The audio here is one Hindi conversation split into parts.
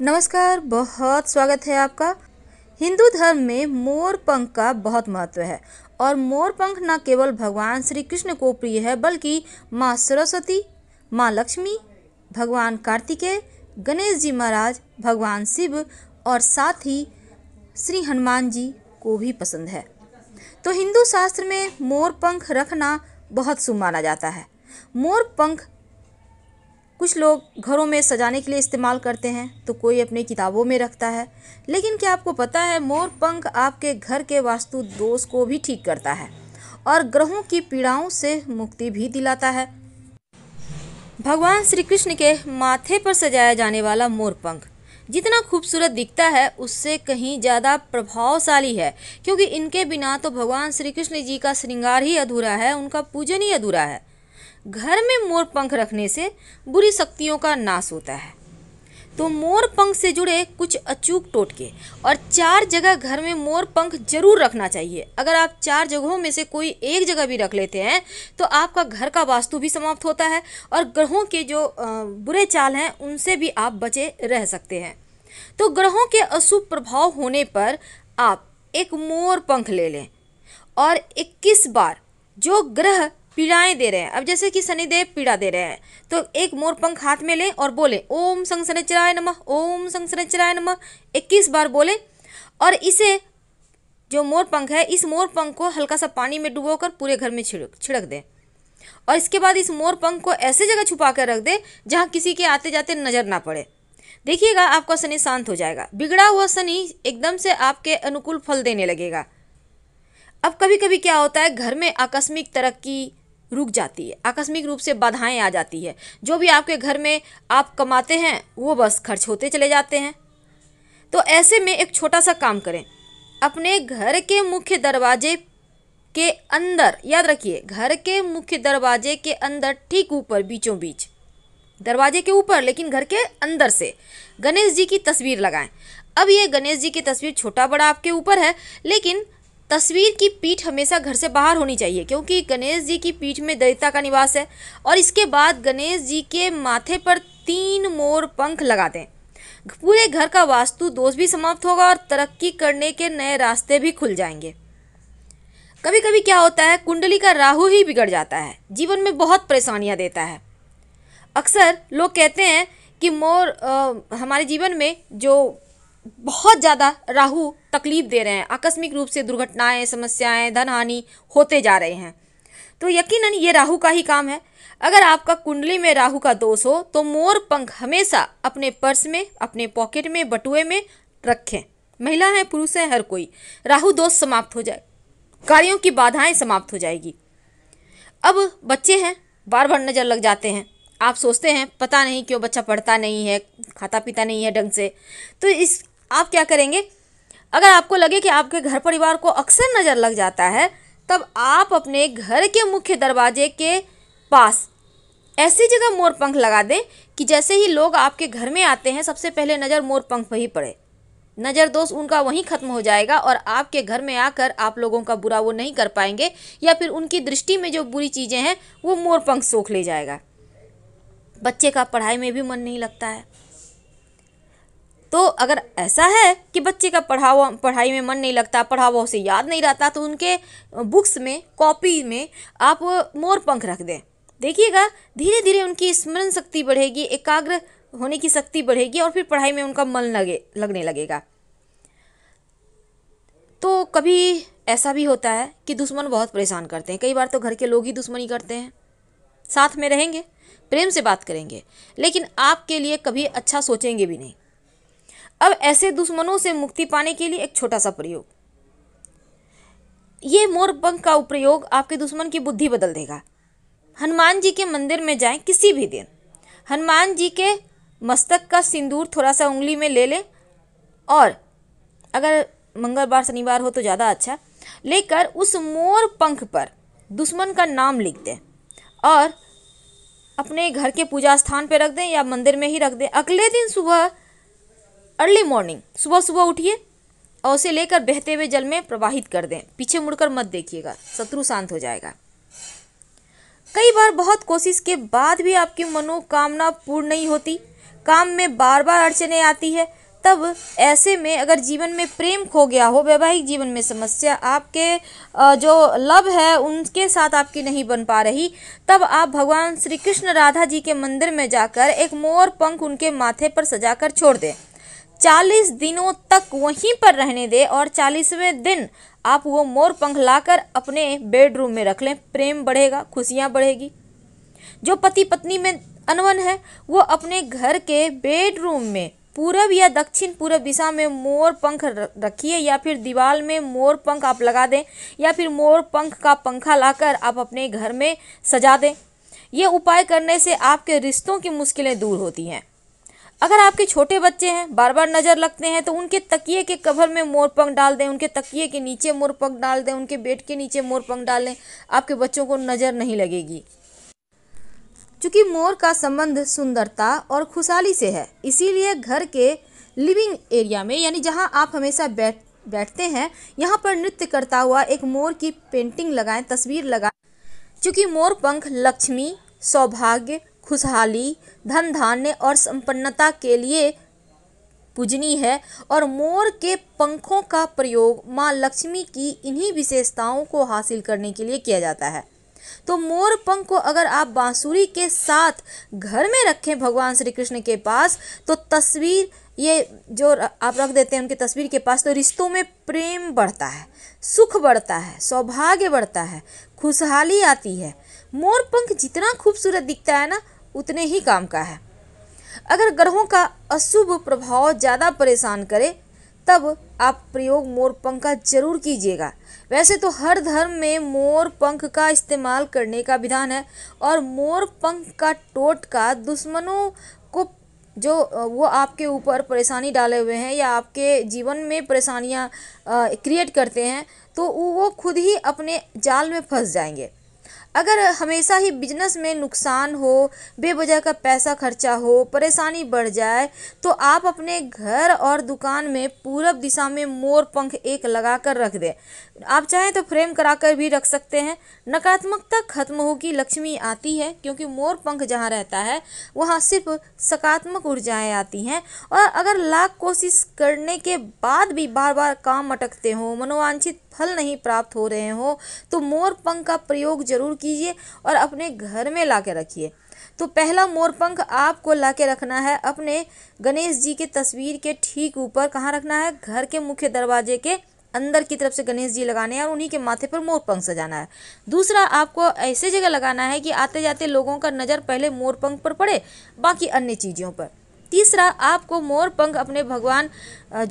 नमस्कार बहुत स्वागत है आपका हिंदू धर्म में मोर पंख का बहुत महत्व है और मोर पंख न केवल भगवान श्री कृष्ण को प्रिय है बल्कि माँ सरस्वती माँ लक्ष्मी भगवान कार्तिकेय गणेश जी महाराज भगवान शिव और साथ ही श्री हनुमान जी को भी पसंद है तो हिंदू शास्त्र में मोर पंख रखना बहुत शुभ माना जाता है मोर पंख कुछ लोग घरों में सजाने के लिए इस्तेमाल करते हैं तो कोई अपनी किताबों में रखता है लेकिन क्या आपको पता है मोर पंख आपके घर के वास्तु दोष को भी ठीक करता है और ग्रहों की पीड़ाओं से मुक्ति भी दिलाता है भगवान श्री कृष्ण के माथे पर सजाया जाने वाला मोर पंख जितना खूबसूरत दिखता है उससे कहीं ज़्यादा प्रभावशाली है क्योंकि इनके बिना तो भगवान श्री कृष्ण जी का श्रृंगार ही अधूरा है उनका पूजन ही अधूरा है घर में मोर पंख रखने से बुरी शक्तियों का नाश होता है तो मोर पंख से जुड़े कुछ अचूक टोटके और चार जगह घर में मोर पंख जरूर रखना चाहिए अगर आप चार जगहों में से कोई एक जगह भी रख लेते हैं तो आपका घर का वास्तु भी समाप्त होता है और ग्रहों के जो बुरे चाल हैं उनसे भी आप बचे रह सकते हैं तो ग्रहों के अशुभ प्रभाव होने पर आप एक मोर पंख ले लें और 21 बार जो ग्रह पीड़ाएं दे रहे हैं अब जैसे कि शनिदेव पीड़ा दे रहे हैं तो एक मोर पंख हाथ में लें और बोले ओम संग संसनचराय नम ओम संग सनचराय नम इक्कीस बार बोले और इसे जो मोर पंख है इस मोर पंख को हल्का सा पानी में कर पूरे घर में छिड़क छिड़क दें और इसके बाद इस मोर पंख को ऐसे जगह छुपा कर रख दे जहाँ किसी के आते जाते नज़र ना पड़े देखिएगा आपका शनि शांत हो जाएगा बिगड़ा हुआ शनि एकदम से आपके अनुकूल फल देने लगेगा अब कभी कभी क्या होता है घर में आकस्मिक तरक्की रुक जाती है आकस्मिक रूप से बाधाएं आ जाती है जो भी आपके घर में आप कमाते हैं वो बस खर्च होते चले जाते हैं तो ऐसे में एक छोटा सा काम करें अपने घर के मुख्य दरवाजे के अंदर याद रखिए घर के मुख्य दरवाजे के अंदर ठीक ऊपर बीचों बीच दरवाजे के ऊपर लेकिन घर के अंदर से गणेश जी की तस्वीर लगाएं अब ये गणेश जी की तस्वीर छोटा बड़ा आपके ऊपर है लेकिन तस्वीर की पीठ हमेशा घर से बाहर होनी चाहिए क्योंकि गणेश जी की पीठ में दरिद्रता का निवास है और इसके बाद गणेश जी के माथे पर तीन मोर पंख लगा दें पूरे घर का वास्तु दोष भी समाप्त होगा और तरक्की करने के नए रास्ते भी खुल जाएंगे कभी कभी क्या होता है कुंडली का राहु ही बिगड़ जाता है जीवन में बहुत परेशानियाँ देता है अक्सर लोग कहते हैं कि मोर आ, हमारे जीवन में जो बहुत ज़्यादा राहु तकलीफ दे रहे हैं आकस्मिक रूप से दुर्घटनाएं समस्याएं धन हानि होते जा रहे हैं तो यकीनन ये राहु का ही काम है अगर आपका कुंडली में राहु का दोष हो तो मोर पंख हमेशा अपने पर्स में अपने पॉकेट में बटुए में रखें महिला है पुरुष है हर कोई राहु दोष समाप्त हो जाए कार्यों की बाधाएं समाप्त हो जाएगी अब बच्चे हैं बार बार नज़र लग जाते हैं आप सोचते हैं पता नहीं क्यों बच्चा पढ़ता नहीं है खाता पीता नहीं है ढंग से तो इस आप क्या करेंगे अगर आपको लगे कि आपके घर परिवार को अक्सर नज़र लग जाता है तब आप अपने घर के मुख्य दरवाजे के पास ऐसी जगह मोर पंख लगा दें कि जैसे ही लोग आपके घर में आते हैं सबसे पहले नज़र मोर पंख पर ही पड़े नज़र दोस्त उनका वहीं ख़त्म हो जाएगा और आपके घर में आकर आप लोगों का बुरा वो नहीं कर पाएंगे या फिर उनकी दृष्टि में जो बुरी चीज़ें हैं वो मोर पंख सोख ले जाएगा बच्चे का पढ़ाई में भी मन नहीं लगता है तो अगर ऐसा है कि बच्चे का पढ़ावा पढ़ाई में मन नहीं लगता पढ़ावा उसे याद नहीं रहता तो उनके बुक्स में कॉपी में आप मोर पंख रख दें देखिएगा धीरे धीरे उनकी स्मरण शक्ति बढ़ेगी एकाग्र होने की शक्ति बढ़ेगी और फिर पढ़ाई में उनका मन लगे लगने लगेगा तो कभी ऐसा भी होता है कि दुश्मन बहुत परेशान करते हैं कई बार तो घर के लोग ही दुश्मनी करते हैं साथ में रहेंगे प्रेम से बात करेंगे लेकिन आपके लिए कभी अच्छा सोचेंगे भी नहीं अब ऐसे दुश्मनों से मुक्ति पाने के लिए एक छोटा सा प्रयोग ये मोर पंख का उपयोग आपके दुश्मन की बुद्धि बदल देगा हनुमान जी के मंदिर में जाएं किसी भी दिन हनुमान जी के मस्तक का सिंदूर थोड़ा सा उंगली में ले लें और अगर मंगलवार शनिवार हो तो ज़्यादा अच्छा लेकर उस मोर पंख पर दुश्मन का नाम लिख दें और अपने घर के पूजा स्थान पे रख दें या मंदिर में ही रख दें अगले दिन सुबह अर्ली मॉर्निंग सुबह सुबह उठिए और उसे लेकर बहते हुए जल में प्रवाहित कर दें पीछे मुड़कर मत देखिएगा शत्रु शांत हो जाएगा कई बार बहुत कोशिश के बाद भी आपकी मनोकामना पूर्ण नहीं होती काम में बार बार अड़चने आती है तब ऐसे में अगर जीवन में प्रेम खो गया हो वैवाहिक जीवन में समस्या आपके जो लव है उनके साथ आपकी नहीं बन पा रही तब आप भगवान श्री कृष्ण राधा जी के मंदिर में जाकर एक मोर पंख उनके माथे पर सजाकर छोड़ दें चालीस दिनों तक वहीं पर रहने दें और चालीसवें दिन आप वो मोर पंख लाकर अपने बेडरूम में रख लें प्रेम बढ़ेगा खुशियाँ बढ़ेगी जो पति पत्नी में अनवन है वो अपने घर के बेडरूम में पूरब या दक्षिण पूर्व दिशा में मोर पंख रखिए या फिर दीवार में मोर पंख आप लगा दें या फिर मोर पंख का पंखा लाकर आप अपने घर में सजा दें ये उपाय करने से आपके रिश्तों की मुश्किलें दूर होती हैं अगर आपके छोटे बच्चे हैं बार बार नज़र लगते हैं तो उनके तकिए के कवर में मोर पंख डाल दें उनके तकिए के नीचे मोर पंख डाल दें उनके बेड के नीचे मोर पंख डाल दें आपके बच्चों को नज़र नहीं लगेगी चूँकि मोर का संबंध सुंदरता और खुशहाली से है इसीलिए घर के लिविंग एरिया में यानी जहाँ आप हमेशा बैठ बैठते हैं यहाँ पर नृत्य करता हुआ एक मोर की पेंटिंग लगाएं तस्वीर लगाएं चूँकि मोर पंख लक्ष्मी सौभाग्य खुशहाली धन धान्य और संपन्नता के लिए पूजनी है और मोर के पंखों का प्रयोग माँ लक्ष्मी की इन्हीं विशेषताओं को हासिल करने के लिए किया जाता है तो मोर पंख को अगर आप बांसुरी के साथ घर में रखें भगवान श्री कृष्ण के पास तो तस्वीर ये जो आप रख देते हैं उनकी तस्वीर के पास तो रिश्तों में प्रेम बढ़ता है सुख बढ़ता है सौभाग्य बढ़ता है खुशहाली आती है मोर पंख जितना खूबसूरत दिखता है ना उतने ही काम का है अगर ग्रहों का अशुभ प्रभाव ज़्यादा परेशान करे तब आप प्रयोग मोर पंख का जरूर कीजिएगा वैसे तो हर धर्म में मोर पंख का इस्तेमाल करने का विधान है और मोर पंख का टोटका दुश्मनों को जो वो आपके ऊपर परेशानी डाले हुए हैं या आपके जीवन में परेशानियाँ क्रिएट करते हैं तो वो खुद ही अपने जाल में फंस जाएंगे अगर हमेशा ही बिजनेस में नुकसान हो बेवजह का पैसा खर्चा हो परेशानी बढ़ जाए तो आप अपने घर और दुकान में पूरब दिशा में मोर पंख एक लगा कर रख दें आप चाहें तो फ्रेम करा कर भी रख सकते हैं नकारात्मकता खत्म होगी लक्ष्मी आती है क्योंकि मोर पंख जहाँ रहता है वहाँ सिर्फ सकारात्मक ऊर्जाएँ आती हैं और अगर लाख कोशिश करने के बाद भी बार बार काम अटकते हों मनोवांछित फल नहीं प्राप्त हो रहे हों तो मोर पंख का प्रयोग जरूर कीजिए और अपने घर में ला के रखिए तो पहला मोरपंख आपको ला के रखना है अपने गणेश जी के तस्वीर के ठीक ऊपर कहाँ रखना है घर के मुख्य दरवाजे के अंदर की तरफ से गणेश जी लगाने हैं और उन्हीं के माथे पर मोरपंख सजाना है दूसरा आपको ऐसे जगह लगाना है कि आते जाते लोगों का नज़र पहले मोरपंख पर पड़े बाकी अन्य चीज़ों पर तीसरा आपको मोर पंख अपने भगवान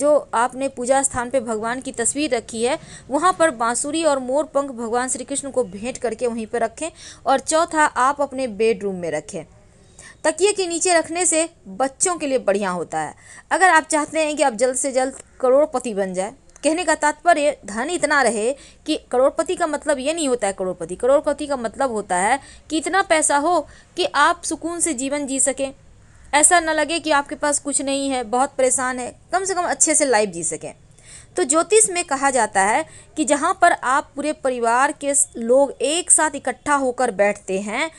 जो आपने पूजा स्थान पे भगवान की तस्वीर रखी है वहाँ पर बांसुरी और मोर पंख भगवान श्री कृष्ण को भेंट करके वहीं पर रखें और चौथा आप अपने बेडरूम में रखें तकिए के नीचे रखने से बच्चों के लिए बढ़िया होता है अगर आप चाहते हैं कि आप जल्द से जल्द करोड़पति बन जाए कहने का तात्पर्य धन इतना रहे कि करोड़पति का मतलब ये नहीं होता है करोड़पति करोड़पति का मतलब होता है कि इतना पैसा हो कि आप सुकून से जीवन जी सकें ऐसा ना लगे कि आपके पास कुछ नहीं है बहुत परेशान है कम से कम अच्छे से लाइफ जी सकें तो ज्योतिष में कहा जाता है कि जहाँ पर आप पूरे परिवार के लोग एक साथ इकट्ठा होकर बैठते हैं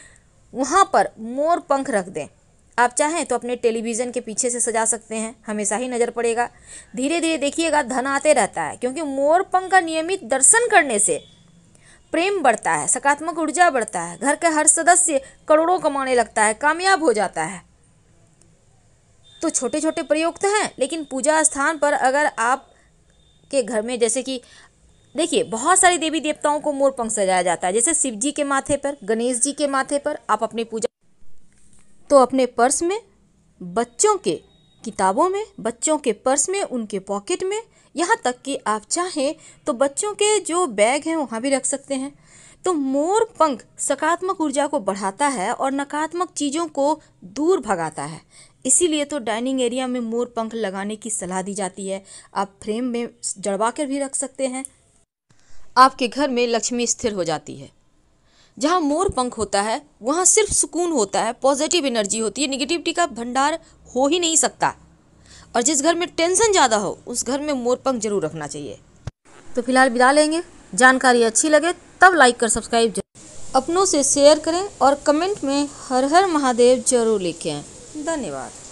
वहाँ पर मोर पंख रख दें आप चाहें तो अपने टेलीविज़न के पीछे से सजा सकते हैं हमेशा ही नज़र पड़ेगा धीरे धीरे देखिएगा धन आते रहता है क्योंकि मोर पंख का नियमित दर्शन करने से प्रेम बढ़ता है सकारात्मक ऊर्जा बढ़ता है घर के हर सदस्य करोड़ों कमाने लगता है कामयाब हो जाता है तो छोटे छोटे प्रयोग तो हैं लेकिन पूजा स्थान पर अगर आप के घर में जैसे कि देखिए बहुत सारे देवी देवताओं को मोर पंख सजाया जाता है जैसे शिव जी के माथे पर गणेश जी के माथे पर आप अपने पूजा तो अपने पर्स में बच्चों के किताबों में बच्चों के पर्स में उनके पॉकेट में यहाँ तक कि आप चाहें तो बच्चों के जो बैग हैं वहाँ भी रख सकते हैं तो मोर पंख सकारात्मक ऊर्जा को बढ़ाता है और नकारात्मक चीज़ों को दूर भगाता है इसीलिए तो डाइनिंग एरिया में मोर पंख लगाने की सलाह दी जाती है आप फ्रेम में जड़वा कर भी रख सकते हैं आपके घर में लक्ष्मी स्थिर हो जाती है जहाँ मोर पंख होता है वहाँ सिर्फ सुकून होता है पॉजिटिव एनर्जी होती है निगेटिविटी का भंडार हो ही नहीं सकता और जिस घर में टेंशन ज़्यादा हो उस घर में मोर पंख जरूर रखना चाहिए तो फिलहाल विदा लेंगे जानकारी अच्छी लगे तब लाइक कर सब्सक्राइब अपनों से शेयर करें और कमेंट में हर हर महादेव जरूर लिखें धन्यवाद